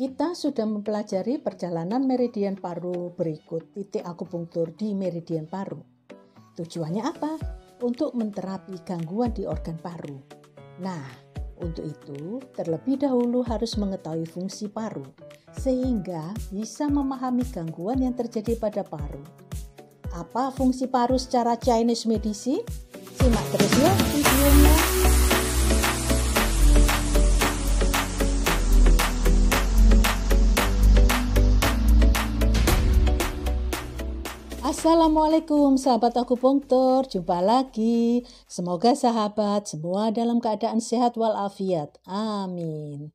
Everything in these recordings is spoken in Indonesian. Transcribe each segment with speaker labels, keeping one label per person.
Speaker 1: Kita sudah mempelajari perjalanan meridian paru berikut titik akupunktur di meridian paru. Tujuannya apa? Untuk menterapi gangguan di organ paru. Nah, untuk itu, terlebih dahulu harus mengetahui fungsi paru, sehingga bisa memahami gangguan yang terjadi pada paru. Apa fungsi paru secara Chinese medicine? Simak terus ya videonya. Assalamualaikum sahabat aku akupunktur, jumpa lagi. Semoga sahabat semua dalam keadaan sehat walafiat. Amin.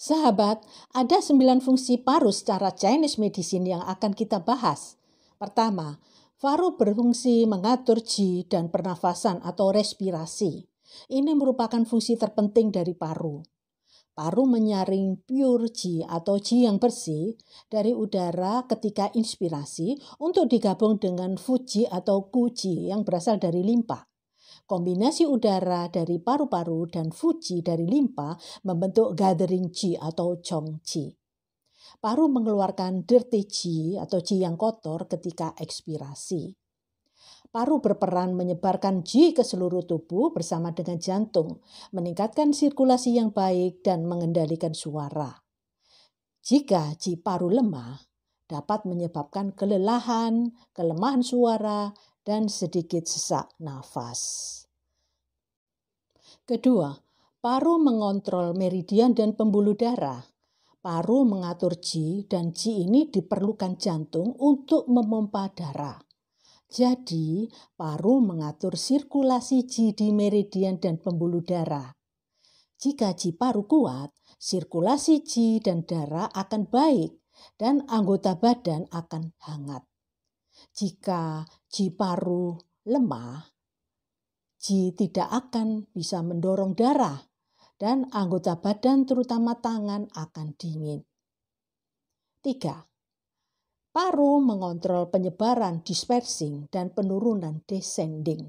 Speaker 1: Sahabat, ada 9 fungsi paru secara Chinese medicine yang akan kita bahas. Pertama, paru berfungsi mengatur ji dan pernafasan atau respirasi. Ini merupakan fungsi terpenting dari paru. Paru menyaring pure ji atau ji yang bersih dari udara ketika inspirasi untuk digabung dengan Fuji atau Kuji yang berasal dari limpa. Kombinasi udara dari paru-paru dan Fuji dari limpa membentuk gathering ji atau Chong ji. Paru mengeluarkan dirty ji atau ji yang kotor ketika ekspirasi. Paru berperan menyebarkan ji ke seluruh tubuh bersama dengan jantung, meningkatkan sirkulasi yang baik dan mengendalikan suara. Jika ji paru lemah, dapat menyebabkan kelelahan, kelemahan suara, dan sedikit sesak nafas. Kedua, paru mengontrol meridian dan pembuluh darah. Paru mengatur ji dan ji ini diperlukan jantung untuk memompa darah. Jadi, paru mengatur sirkulasi Ji di meridian dan pembuluh darah. Jika Ji paru kuat, sirkulasi Ji dan darah akan baik dan anggota badan akan hangat. Jika Ji paru lemah, Ji tidak akan bisa mendorong darah dan anggota badan terutama tangan akan dingin. 3. Paru mengontrol penyebaran dispersing dan penurunan descending.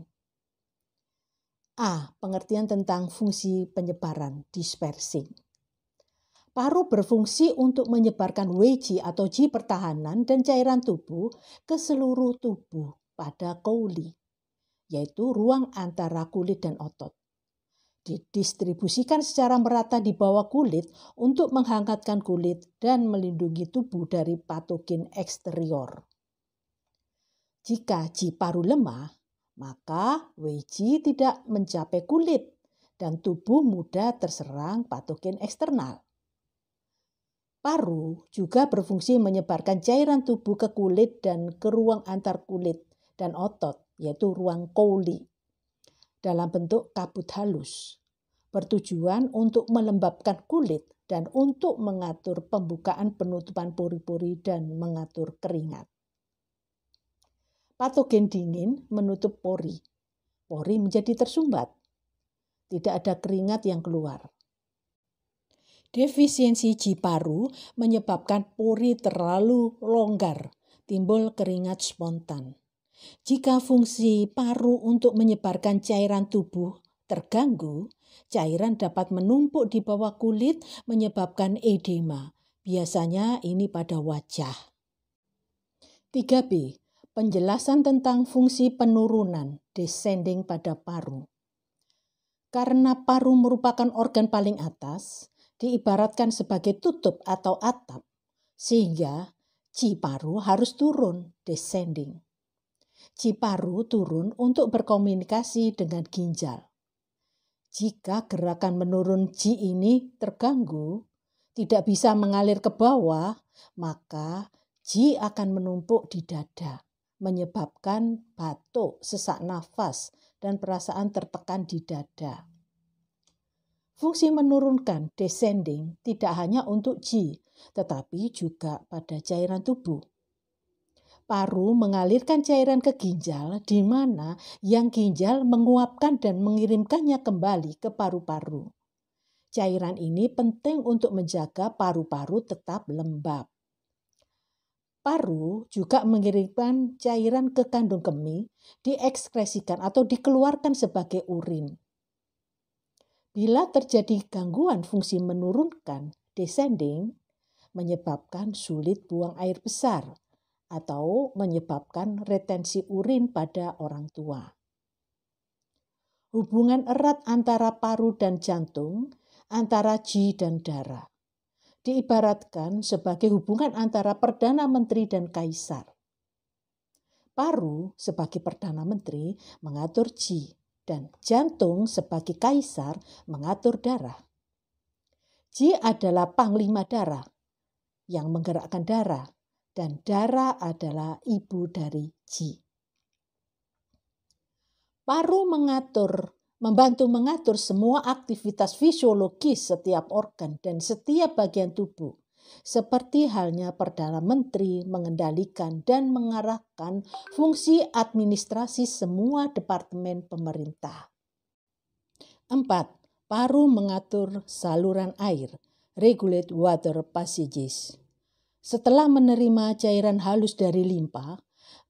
Speaker 1: A. Pengertian tentang fungsi penyebaran dispersing. Paru berfungsi untuk menyebarkan Weiji atau Ji pertahanan dan cairan tubuh ke seluruh tubuh pada kouli, yaitu ruang antara kulit dan otot didistribusikan secara merata di bawah kulit untuk menghangatkan kulit dan melindungi tubuh dari patogen eksterior. Jika paru lemah, maka Weiji tidak mencapai kulit dan tubuh mudah terserang patogen eksternal. Paru juga berfungsi menyebarkan cairan tubuh ke kulit dan ke ruang antar kulit dan otot, yaitu ruang Cowley dalam bentuk kabut halus, bertujuan untuk melembabkan kulit dan untuk mengatur pembukaan penutupan pori-pori dan mengatur keringat. Patogen dingin menutup pori. Pori menjadi tersumbat. Tidak ada keringat yang keluar. Defisiensi paru menyebabkan pori terlalu longgar, timbul keringat spontan. Jika fungsi paru untuk menyebarkan cairan tubuh terganggu, cairan dapat menumpuk di bawah kulit menyebabkan edema. Biasanya ini pada wajah. 3B. Penjelasan tentang fungsi penurunan descending pada paru. Karena paru merupakan organ paling atas, diibaratkan sebagai tutup atau atap, sehingga ci paru harus turun descending. Ciparu turun untuk berkomunikasi dengan ginjal. Jika gerakan menurun Ji ini terganggu, tidak bisa mengalir ke bawah, maka Ji akan menumpuk di dada, menyebabkan batuk, sesak nafas, dan perasaan tertekan di dada. Fungsi menurunkan, descending, tidak hanya untuk Ji, tetapi juga pada cairan tubuh paru mengalirkan cairan ke ginjal di mana yang ginjal menguapkan dan mengirimkannya kembali ke paru-paru. Cairan ini penting untuk menjaga paru-paru tetap lembab. Paru juga mengirimkan cairan ke kandung kemih, diekskresikan atau dikeluarkan sebagai urin. Bila terjadi gangguan fungsi menurunkan, descending, menyebabkan sulit buang air besar, atau menyebabkan retensi urin pada orang tua. Hubungan erat antara paru dan jantung, antara ji dan darah, diibaratkan sebagai hubungan antara Perdana Menteri dan Kaisar. Paru sebagai Perdana Menteri mengatur ji dan jantung sebagai Kaisar mengatur darah. Ji adalah panglima darah yang menggerakkan darah dan darah adalah ibu dari Ji. Paru mengatur, membantu mengatur semua aktivitas fisiologis setiap organ dan setiap bagian tubuh. Seperti halnya Perdana Menteri mengendalikan dan mengarahkan fungsi administrasi semua departemen pemerintah. 4. Paru mengatur saluran air, regulate water passages. Setelah menerima cairan halus dari limpa,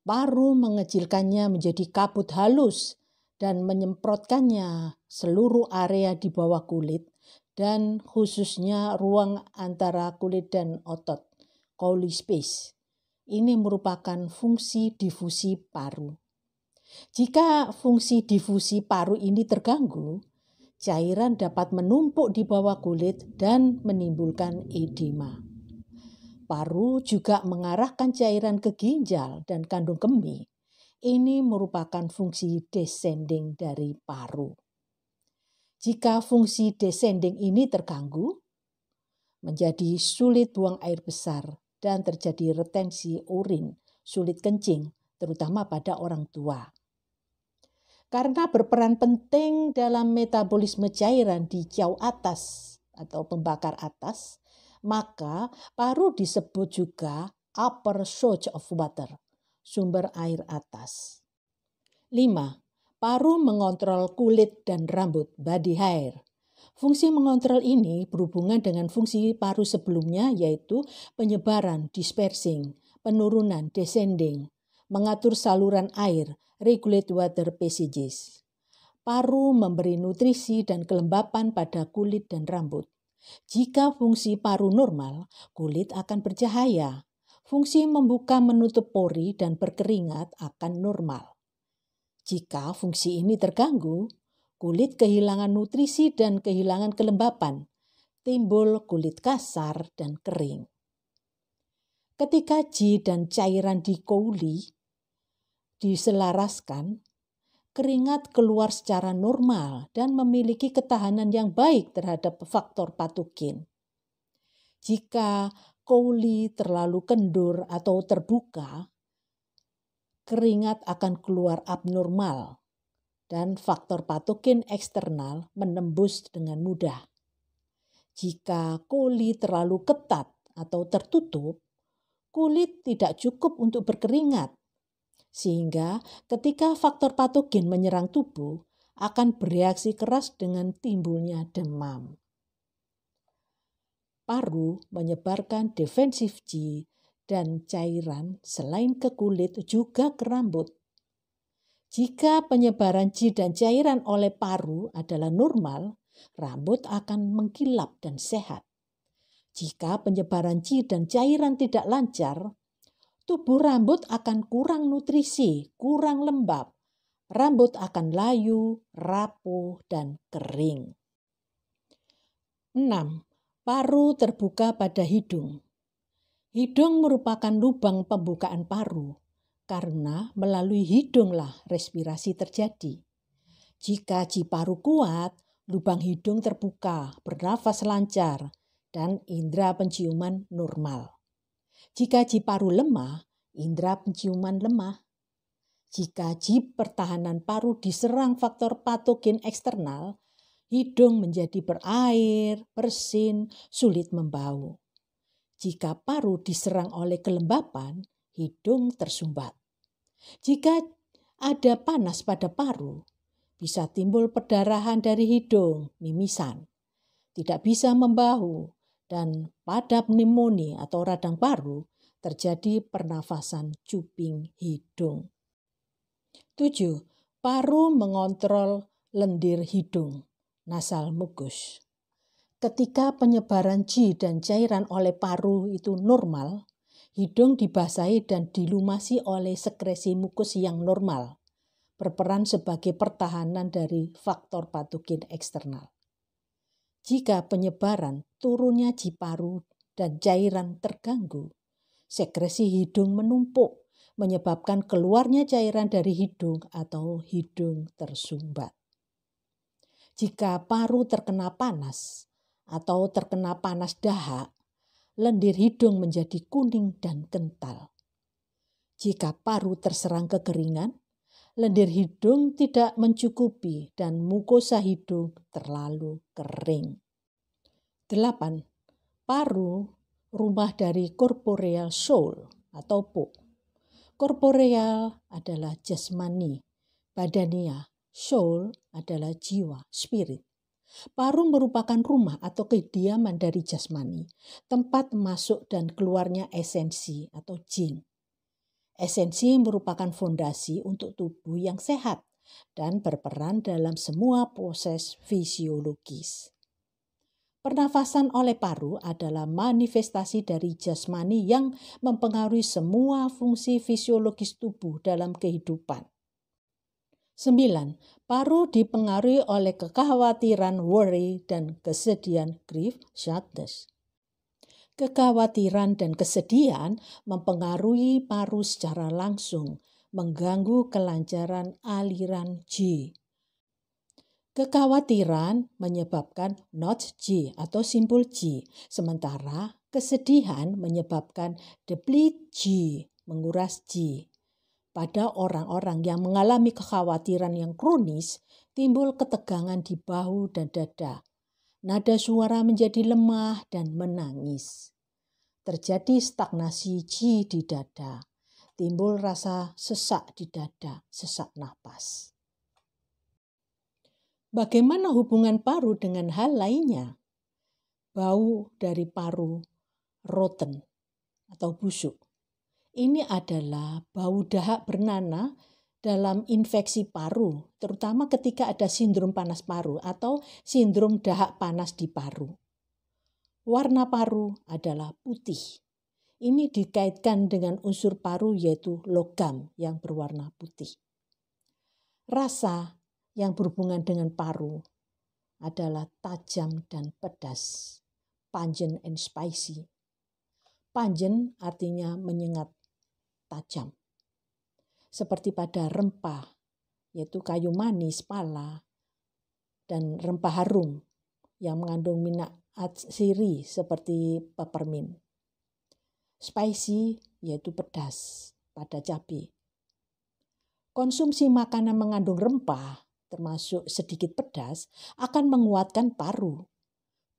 Speaker 1: paru mengecilkannya menjadi kabut halus dan menyemprotkannya seluruh area di bawah kulit dan khususnya ruang antara kulit dan otot, Cowley space. Ini merupakan fungsi difusi paru. Jika fungsi difusi paru ini terganggu, cairan dapat menumpuk di bawah kulit dan menimbulkan edema. Paru juga mengarahkan cairan ke ginjal dan kandung kemih. Ini merupakan fungsi descending dari paru. Jika fungsi descending ini terganggu, menjadi sulit buang air besar dan terjadi retensi urin, sulit kencing, terutama pada orang tua. Karena berperan penting dalam metabolisme cairan di jauh atas atau pembakar atas, maka paru disebut juga upper source of water, sumber air atas. 5. Paru mengontrol kulit dan rambut, body hair. Fungsi mengontrol ini berhubungan dengan fungsi paru sebelumnya yaitu penyebaran, dispersing, penurunan, descending, mengatur saluran air, regulate water passages. Paru memberi nutrisi dan kelembapan pada kulit dan rambut. Jika fungsi paru normal, kulit akan bercahaya. Fungsi membuka menutup pori dan berkeringat akan normal. Jika fungsi ini terganggu, kulit kehilangan nutrisi dan kehilangan kelembapan, timbul kulit kasar dan kering. Ketika ji dan cairan di kouli diselaraskan, keringat keluar secara normal dan memiliki ketahanan yang baik terhadap faktor patogen. Jika kouli terlalu kendur atau terbuka, keringat akan keluar abnormal dan faktor patogen eksternal menembus dengan mudah. Jika koli terlalu ketat atau tertutup, kulit tidak cukup untuk berkeringat sehingga ketika faktor patogen menyerang tubuh, akan bereaksi keras dengan timbulnya demam. Paru menyebarkan defensif G dan cairan selain ke kulit juga ke rambut. Jika penyebaran G dan cairan oleh paru adalah normal, rambut akan mengkilap dan sehat. Jika penyebaran G dan cairan tidak lancar, tubuh rambut akan kurang nutrisi, kurang lembab, rambut akan layu, rapuh, dan kering. 6. Paru terbuka pada hidung. Hidung merupakan lubang pembukaan paru karena melalui hidunglah respirasi terjadi. Jika paru kuat, lubang hidung terbuka, bernafas lancar, dan indera penciuman normal. Jika ji paru lemah, indera penciuman lemah. Jika ji pertahanan paru diserang faktor patogen eksternal, hidung menjadi berair, bersin, sulit membau. Jika paru diserang oleh kelembapan, hidung tersumbat. Jika ada panas pada paru, bisa timbul perdarahan dari hidung, mimisan. Tidak bisa membau. Dan pada pneumonia atau radang paru terjadi pernafasan cuping hidung. 7. Paru mengontrol lendir hidung, nasal mukus. Ketika penyebaran ji dan cairan oleh paru itu normal, hidung dibasahi dan dilumasi oleh sekresi mukus yang normal, berperan sebagai pertahanan dari faktor patogen eksternal. Jika penyebaran turunnya jiparu dan cairan terganggu, sekresi hidung menumpuk, menyebabkan keluarnya cairan dari hidung atau hidung tersumbat. Jika paru terkena panas atau terkena panas dahak, lendir hidung menjadi kuning dan kental. Jika paru terserang kekeringan, lendir hidung tidak mencukupi dan mukosa hidung terlalu kering. 8. Paru, rumah dari corporeal soul atau po. Corporeal adalah jasmani, badania, soul adalah jiwa, spirit. Paru merupakan rumah atau kediaman dari jasmani, tempat masuk dan keluarnya esensi atau jin. Esensi merupakan fondasi untuk tubuh yang sehat dan berperan dalam semua proses fisiologis. Pernafasan oleh paru adalah manifestasi dari jasmani yang mempengaruhi semua fungsi fisiologis tubuh dalam kehidupan. 9. Paru dipengaruhi oleh kekhawatiran worry dan kesedihan grief sadness. Kekhawatiran dan kesedihan mempengaruhi paru secara langsung, mengganggu kelancaran aliran G. Kekhawatiran menyebabkan not G atau simpul G, sementara kesedihan menyebabkan deplete G, menguras G. Pada orang-orang yang mengalami kekhawatiran yang kronis, timbul ketegangan di bahu dan dada, nada suara menjadi lemah dan menangis. Terjadi stagnasi ji di dada, timbul rasa sesak di dada, sesak napas. Bagaimana hubungan paru dengan hal lainnya? Bau dari paru rotten atau busuk. Ini adalah bau dahak bernanah dalam infeksi paru, terutama ketika ada sindrom panas paru atau sindrom dahak panas di paru. Warna paru adalah putih. Ini dikaitkan dengan unsur paru yaitu logam yang berwarna putih. Rasa yang berhubungan dengan paru adalah tajam dan pedas, pungent and spicy. Pungent artinya menyengat tajam seperti pada rempah, yaitu kayu manis, pala, dan rempah harum yang mengandung minyak siri seperti peppermint. Spicy yaitu pedas pada cabai. Konsumsi makanan mengandung rempah termasuk sedikit pedas akan menguatkan paru.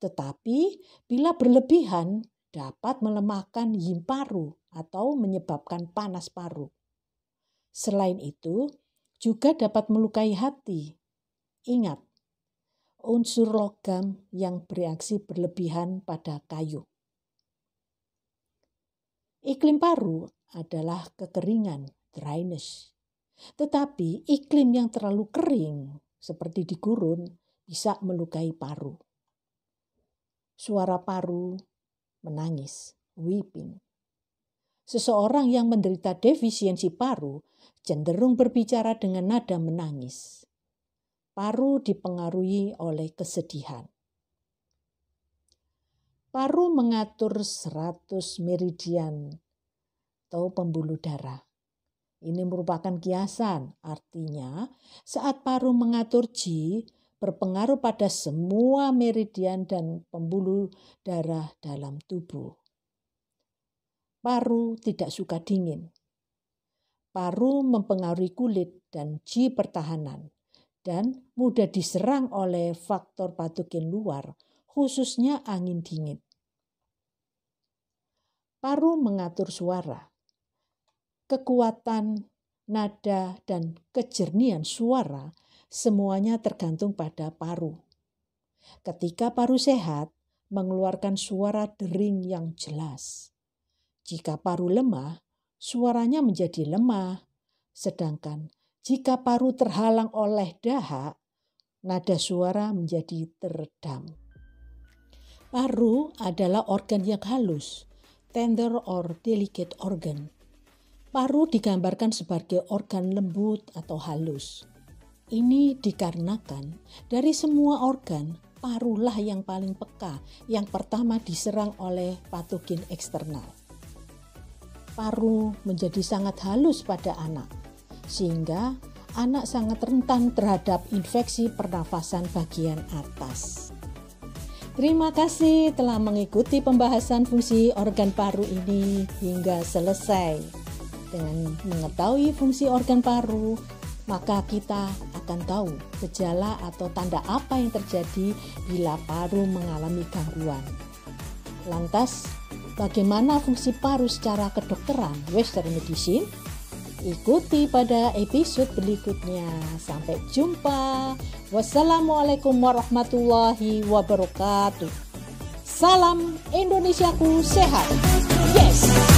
Speaker 1: Tetapi bila berlebihan dapat melemahkan yin paru atau menyebabkan panas paru. Selain itu, juga dapat melukai hati. Ingat, unsur logam yang bereaksi berlebihan pada kayu. Iklim paru adalah kekeringan, dryness. Tetapi iklim yang terlalu kering, seperti di gurun, bisa melukai paru. Suara paru menangis, weeping. Seseorang yang menderita defisiensi paru cenderung berbicara dengan nada menangis. Paru dipengaruhi oleh kesedihan. Paru mengatur 100 meridian atau pembuluh darah. Ini merupakan kiasan, artinya saat paru mengatur ji berpengaruh pada semua meridian dan pembuluh darah dalam tubuh paru tidak suka dingin. Paru mempengaruhi kulit dan ji pertahanan dan mudah diserang oleh faktor patogen luar, khususnya angin dingin. Paru mengatur suara, kekuatan, nada, dan kejernian suara semuanya tergantung pada paru. Ketika paru sehat, mengeluarkan suara dering yang jelas. Jika paru lemah, suaranya menjadi lemah. Sedangkan jika paru terhalang oleh dahak, nada suara menjadi teredam. Paru adalah organ yang halus, tender or delicate organ. Paru digambarkan sebagai organ lembut atau halus. Ini dikarenakan dari semua organ, parulah yang paling peka, yang pertama diserang oleh patogen eksternal paru menjadi sangat halus pada anak, sehingga anak sangat rentan terhadap infeksi pernafasan bagian atas. Terima kasih telah mengikuti pembahasan fungsi organ paru ini hingga selesai. Dengan mengetahui fungsi organ paru, maka kita akan tahu gejala atau tanda apa yang terjadi bila paru mengalami gangguan. Lantas, Bagaimana fungsi paru secara kedokteran Western Medicine? Ikuti pada episode berikutnya. Sampai jumpa. Wassalamualaikum warahmatullahi wabarakatuh. Salam Indonesiaku sehat. Yes.